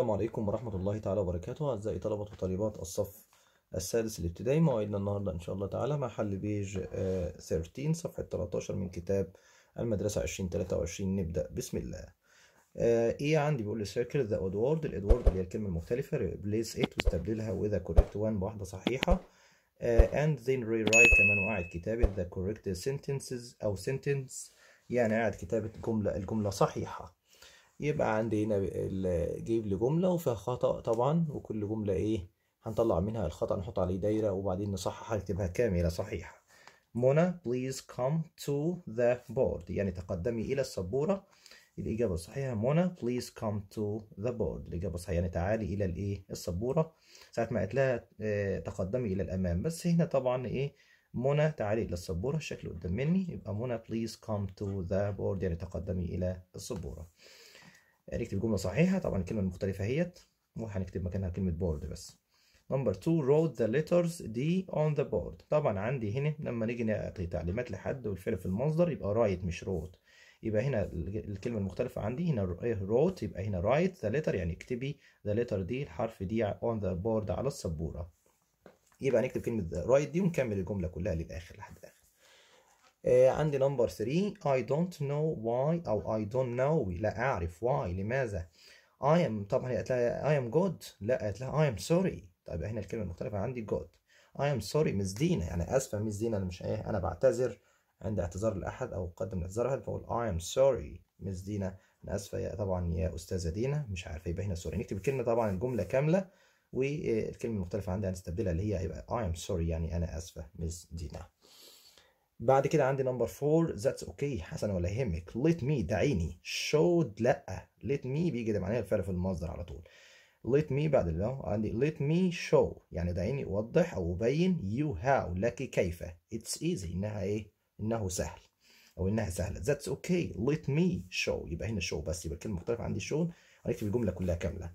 السلام عليكم ورحمة الله تعالى وبركاته أعزائي طلبة وطالبات الصف السادس الابتدائي موعدنا النهاردة إن شاء الله تعالى مع حل بيج 13 آه، صفحة 13 من كتاب المدرسة 2023 نبدأ بسم الله آه، إيه عندي بيقول لي سيركل ذا أدوارد الإدوارد اللي هي الكلمة المختلفة ريبليس إت واستبدلها وذا كوريكت correct بواحدة صحيحة آه، and then rewrite كمان وقعد كتابة the correct سنتنسز أو sentence يعني أعد كتابة جملة الجملة صحيحة يبقى عندي هنا جيب لي جمله وفيها خطا طبعا وكل جمله ايه هنطلع منها الخطا نحط عليه دايره وبعدين نصححها نكتبها كامله صحيحه منى بليز come to the board يعني تقدمي الى السبوره الاجابه الصحيحه منى بليز come to the board الاجابه الصحيحه يعني تعالي الى الايه السبوره ساعه ما قالت لها آه، تقدمي الى الامام بس هنا طبعا ايه منى تعالي الى السبوره الشكل قدام مني يبقى منى بليز come to the board يعني تقدمي الى السبوره نكتب جملة صحيحة طبعا الكلمة المختلفة اهيت وهنكتب مكانها كلمة بورد بس نمبر 2 wrote the letters D on the board طبعا عندي هنا لما نيجي نعطي تعليمات لحد والفعل في المصدر يبقى write مش wrote يبقى هنا الكلمة المختلفة عندي هنا إيه wrote يبقى هنا write the letter يعني اكتبي the letter D الحرف D on the board على السبورة يبقى نكتب كلمة write دي ونكمل الجملة كلها للآخر لحد الآخر آه، عندي نمبر 3 I don't know why أو I don't know لا أعرف why لماذا I am طبعا هي قالت لها I am good لا قالت لها I am sorry طيب هنا الكلمة المختلفة عندي good I am sorry مس دينا يعني آسفة مس دينا أنا مش إيه أنا بعتذر عند اعتذار لأحد أو قدم اعتذار لأحد بقول I am sorry مس دينا أنا آسفة يا طبعا يا أستاذة دينا مش عارفة يبقى هنا sorry نكتب الكلمة طبعا الجملة كاملة والكلمة المختلفة عندي هنستبدلها اللي هي هيبقى I am sorry يعني أنا آسفة مس دينا بعد كده عندي نمبر 4 ذاتس اوكي حسن ولا يهمك ليت مي دعيني شود لا ليت مي بيجي ده معناه الفعل في المصدر على طول ليت مي بعد اللي عندي ليت مي شو يعني دعيني اوضح او ابين يو هاو لك كيف اتس ايزي انها ايه انه سهل او انها سهله ذاتس اوكي ليت مي شو يبقى هنا شو بس يبقى الكلمه مختلفه عندي شو هنكتب الجمله كلها كامله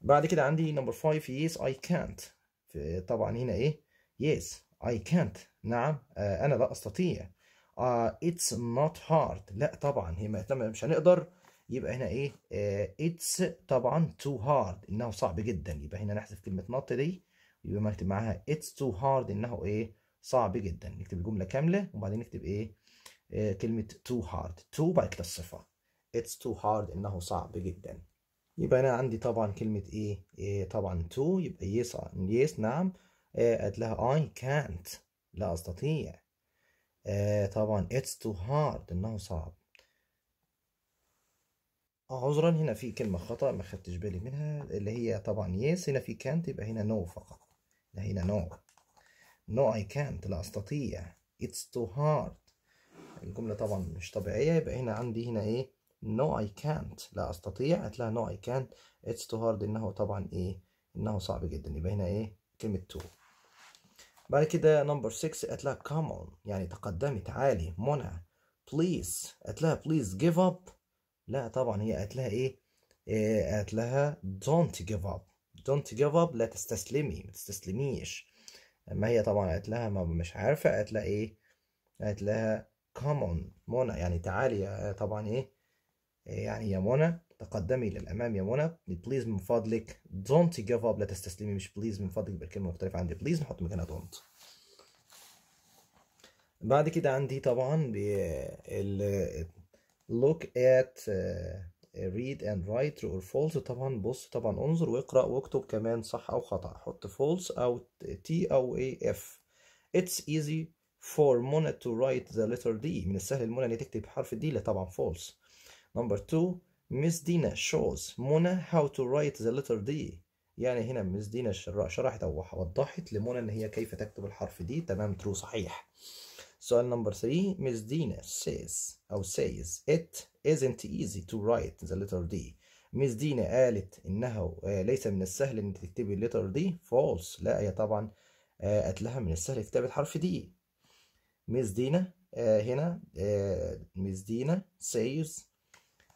بعد كده عندي نمبر 5 يس اي كانت طبعا هنا ايه yes I can't نعم آه، أنا لا أستطيع آه، It's not hard لا طبعا هي مش هنقدر يبقى هنا إيه آه، It's طبعا too hard إنه صعب جدا يبقى هنا نحذف كلمة not دي يبقى نكتب معاها It's too hard إنه إيه صعب جدا نكتب الجملة كاملة وبعدين نكتب إيه كلمة too hard too بعد كده الصفة It's too hard إنه صعب جدا يبقى أنا عندي طبعا كلمة إيه, إيه طبعا too يبقى yes, yes نعم إيه، قالت لها I can't لا أستطيع إيه، طبعا it's too hard إنه صعب عذرا هنا في كلمة خطأ ما خدتش بالي منها اللي هي طبعا yes هنا في كانت يبقى هنا نو no فقط ده هنا نو no. no, I can't لا أستطيع it's too hard الجملة طبعا مش طبيعية يبقى هنا عندي هنا إيه نو no, I can't لا أستطيع قالت لها نو no, I can't it's too hard إنه طبعا إيه إنه صعب جدا يبقى هنا إيه كلمة too بعد كده نمبر 6 قالت لها كامون يعني تقدمي تعالي منى بليز قالت لها بليز جيف اب لا طبعا هي قالت لها ايه قالت لها دونت جيف اب دونت جيف اب لا تستسلمي ما تستسلميش ما هي طبعا قالت لها ما مش عارفه قالت لها ايه قالت لها كامون منى يعني تعالي آه، طبعا ايه يعني يا منى تقدمي للامام يا منى بليز من فضلك دونت جيف اب لا تستسلمي مش بليز من فضلك بالكلمه مختلفه عندي بليز نحط مكانها دونت بعد كده عندي طبعا ال look at آه، read and write true or false طبعا بص طبعا انظر واقرا واكتب كمان صح او خطا حط false او t او a f it's easy for Mona to write the letter D من السهل المنى ان تكتب حرف D لا طبعا false نمبر 2 مس دينا شوز منى هاو تو رايت ذا لتر دي يعني هنا مس دينا شرحت او وضحت لمنى ان هي كيف تكتب الحرف دي تمام ترو صحيح سؤال نمبر 3 مس دينا سيز او سيز ات ازنت ايزي تو رايت ذا لتر دي مس دينا قالت انها آه، ليس من السهل ان تكتبي اللتر دي فولس لا هي طبعا آه، قالت لها من السهل كتابه الحرف دي مس دينا هنا مس دينا سيز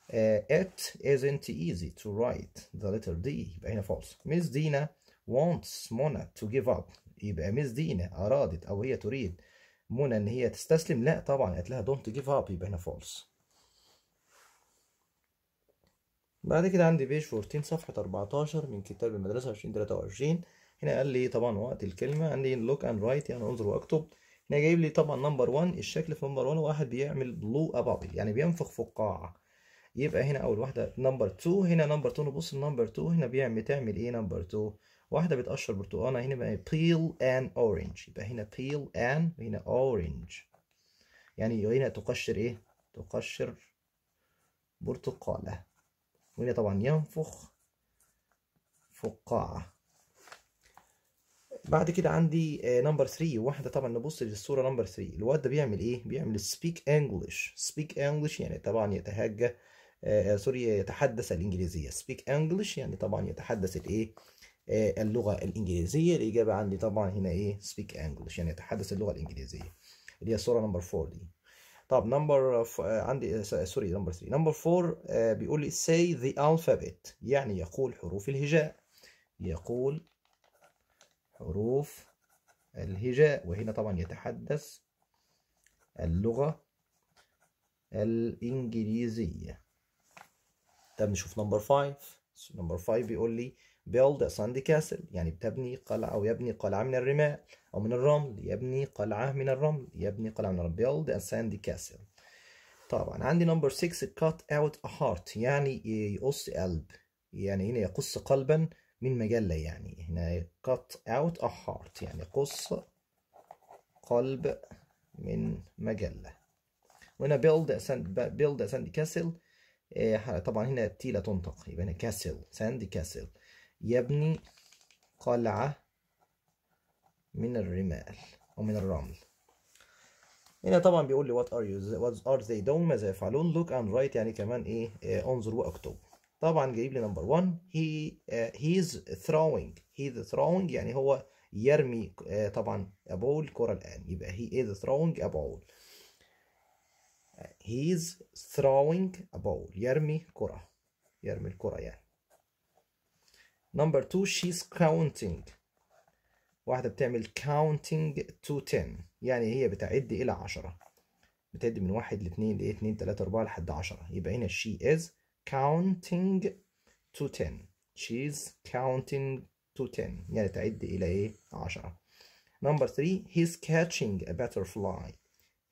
it آه، isn't easy to write the letter D يبقى هنا false Miss Dina wants Mona to give up يبقى Miss Dina أرادت أو هي تريد منى إن هي تستسلم لا طبعا قالت لها don't give up يبقى هنا false بعد كده عندي بيج 14 صفحة 14 من كتاب المدرسة 2023 هنا قال لي طبعا وقت الكلمة عندي look and write يعني انظر واكتب هنا جايب لي طبعا نمبر 1 الشكل في نمبر 1 واحد بيعمل بلو ابابل يعني بينفخ فقاعة يبقى هنا اول واحده نمبر 2 هنا نمبر 2 نبص لنمبر 2 هنا بيعمل تعمل ايه نمبر 2 واحده بتقشر برتقانه هنا بقى بيل ان اورنج يبقى هنا بيل ان وهنا اورنج يعني هنا تقشر ايه تقشر برتقاله وهنا طبعا ينفخ فقاعه بعد كده عندي نمبر آه، 3 واحده طبعا نبص للصوره نمبر 3 الواد ده بيعمل ايه بيعمل سبيك انجلش سبيك انجلش يعني طبعا يتهجى آه، آه، سوري يتحدث الإنجليزية speak English يعني طبعا يتحدث الإيه آه، اللغة الإنجليزية الإجابة عندي طبعا هنا إيه speak English يعني يتحدث اللغة الإنجليزية اللي هي الصورة نمبر 4 دي طب نمبر عندي سوري نمبر 3 نمبر 4 بيقول لي say the alphabet يعني يقول حروف الهجاء يقول حروف الهجاء وهنا طبعا يتحدث اللغة الإنجليزية طب نشوف نمبر 5 نمبر 5 بيقول لي build a sandy castle يعني بتبني قلعة أو يبني قلعة من الرمال أو من الرمل يبني قلعة من الرمل يبني قلعة من الرمل build a sandy castle طبعا عندي نمبر 6 cut out a heart يعني يقص قلب يعني هنا يقص قلبا من مجلة يعني هنا cut out a heart يعني قص قلب من مجلة وهنا build a sandy castle إيه، طبعا هنا تي لا تنطق يبقى هنا كاسل ساند كاسل يبني قلعة من الرمال أو من الرمل هنا طبعا بيقول لي وات ار يو وات ار زي دون ماذا يفعلون لوك اند رايت يعني كمان إيه،, ايه انظر واكتب طبعا جايب لي نمبر 1 هي هيز ثروينج هيز ثروينج يعني هو يرمي إيه، طبعا a ball كرة الآن يبقى he is throwing a ball he is throwing a ball يرمي كرة يرمي الكرة يعني number two she's counting واحدة بتعمل counting to ten يعني هي بتعد إلى عشرة بتعد من واحد لاتنين لإيه اتنين تلاتة أربعة لحد عشرة يبقى هنا she is counting to ten she's counting to ten يعني تعد إلى إيه عشرة number three he's catching a butterfly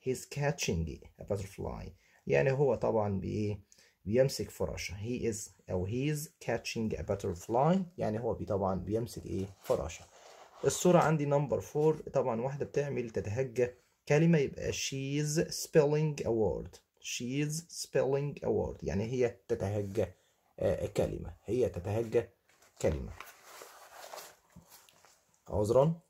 he's catching a butterfly يعني هو طبعا بايه بيمسك فراشة he is أو he's catching a butterfly يعني هو بي طبعا بيمسك ايه فراشة الصورة عندي number four طبعا واحدة بتعمل تتهجى كلمة يبقى she's spelling a word she's spelling a word يعني هي تتهجى آه، كلمة هي تتهجى كلمة عذرا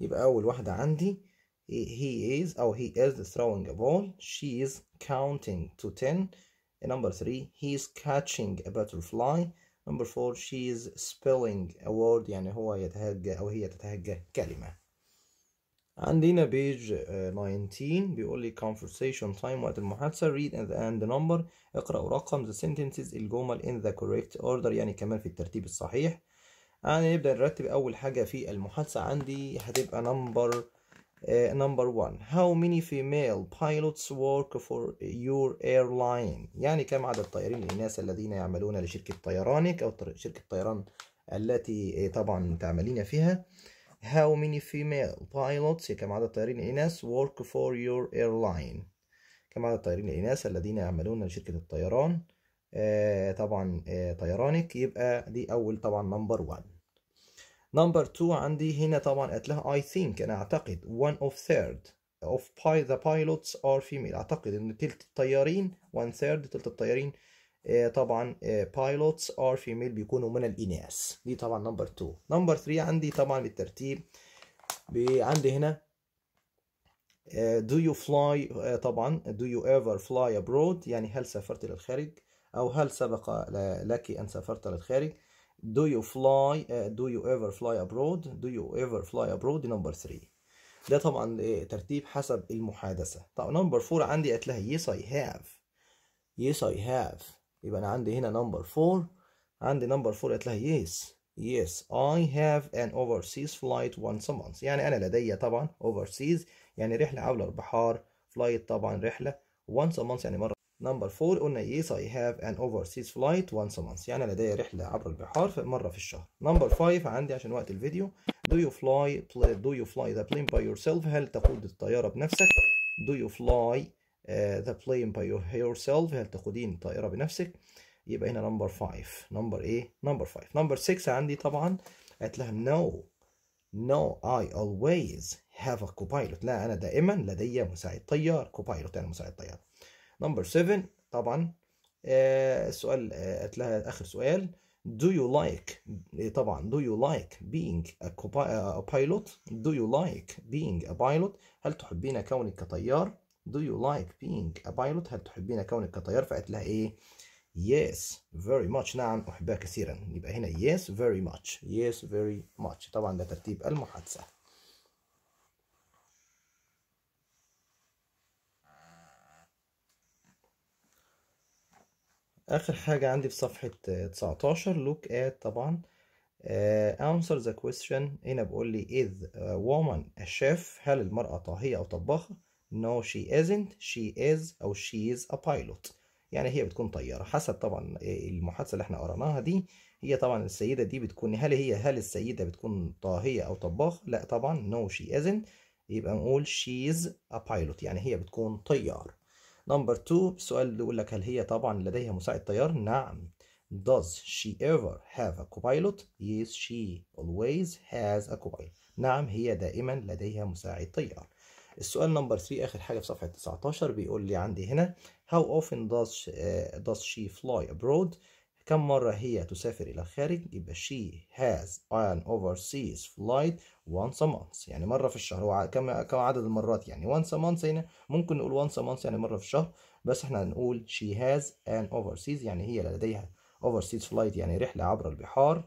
يبقى أول واحدة عندي he is أو he is throwing a ball she is counting to 10 number 3 he is catching a butterfly number 4 she is spelling a word يعني هو يتهجى أو هي تتهجى كلمة عندنا بيج 19 بيقول لي conversation time وقت المحادثة read and, and number اقرأ رقم the sentences الجمل in the correct order يعني كمان في الترتيب الصحيح يعني نبدأ نرتب أول حاجة في المحادثة عندي هتبقى نمبر نمبر 1 How many female pilots work for your airline يعني كم عدد الطيارين الإناث الذين يعملون لشركة طيرانك أو شركة الطيران التي آه، طبعا تعملين فيها How many female pilots كم عدد الطيارين الإناث work for your airline كم عدد الطيارين الإناث الذين يعملون لشركة الطيران آه، طبعا آه، طيرانك يبقى دي اول طبعا نمبر 1 نمبر 2 عندي هنا طبعا قالت لها اي ثينك انا اعتقد 1 اوف ثيرد اوف باي ذا بايلوتس ار فيميل اعتقد ان ثلث الطيارين 1 ثيرد ثلث الطيارين آه، طبعا بايلوتس ار فيميل بيكونوا من الاناث دي طبعا نمبر 2 نمبر 3 عندي طبعا بالترتيب عندي هنا do you fly طبعا do you ever fly abroad يعني هل سافرت للخارج أو هل سبق لك أن سافرت للخارج Do you fly uh, Do you ever fly abroad Do you ever fly abroad number 3 ده طبعا ترتيب حسب المحادثة طب number 4 عندي قالت لها yes I have yes I have يبقى أنا عندي هنا number 4 عندي number 4 قالت لها yes Yes, I have an overseas flight once a month. يعني أنا لدي طبعا overseas يعني رحلة عبر البحار. Flight طبعا رحلة. Once a month يعني مرة. نمبر 4 قلنا yes I have an overseas flight once a month يعني لدي رحلة عبر البحار مرة في الشهر نمبر 5 عندي عشان وقت الفيديو do you fly do you fly the plane by yourself هل تقود الطيارة بنفسك do you fly uh, the plane by yourself هل تقودين الطائرة بنفسك يبقى هنا نمبر 5 نمبر ايه نمبر 5 نمبر 6 عندي طبعا قالت لها no no I always have a copilot لا انا دائما لدي مساعد طيار copilot يعني مساعد طيار نمبر 7 طبعا آه السؤال آه قتلها اخر سؤال do you like إيه، طبعا do you like being a pilot do you like being a pilot هل تحبين كونك كطيار do you like being a pilot هل تحبين كونك كطيار فقالت لها ايه yes very much نعم احبها كثيرا يبقى هنا yes very much yes very much طبعا ده ترتيب المحادثه اخر حاجة عندي في صفحة 19 look at طبعا uh, answer the question هنا بقول لي is a woman a chef هل المرأة طاهية او طباخة no she isn't she is او she is a pilot يعني هي بتكون طيارة حسب طبعا المحادثة اللي احنا قرأناها دي هي طبعا السيدة دي بتكون هل هي هل السيدة بتكون طاهية أو طباخة لا طبعا no she isn't يبقى نقول she is a pilot يعني هي بتكون طيار نمبر 2 السؤال بيقول لك هل هي طبعا لديها مساعد طيار؟ نعم. Does she ever have a copilot? Yes, she always has a copilot. نعم هي دائما لديها مساعد طيار. السؤال نمبر 3 آخر حاجة في صفحة 19 بيقول لي عندي هنا How often does uh, does she fly abroad? كم مرة هي تسافر إلى الخارج يبقى she has an overseas flight once a month يعني مرة في الشهر كم كم عدد المرات يعني once a month هنا ممكن نقول once a month يعني مرة في الشهر بس احنا هنقول she has an overseas يعني هي لديها overseas flight يعني رحلة عبر البحار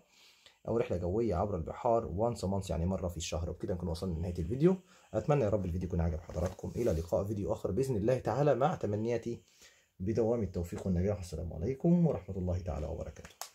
أو رحلة جوية عبر البحار once a month يعني مرة في الشهر وبكده نكون وصلنا لنهاية الفيديو أتمنى يا رب الفيديو يكون عجب حضراتكم إلى لقاء فيديو آخر بإذن الله تعالى مع تمنياتي بدوام التوفيق والنجاح والسلام عليكم ورحمة الله تعالى وبركاته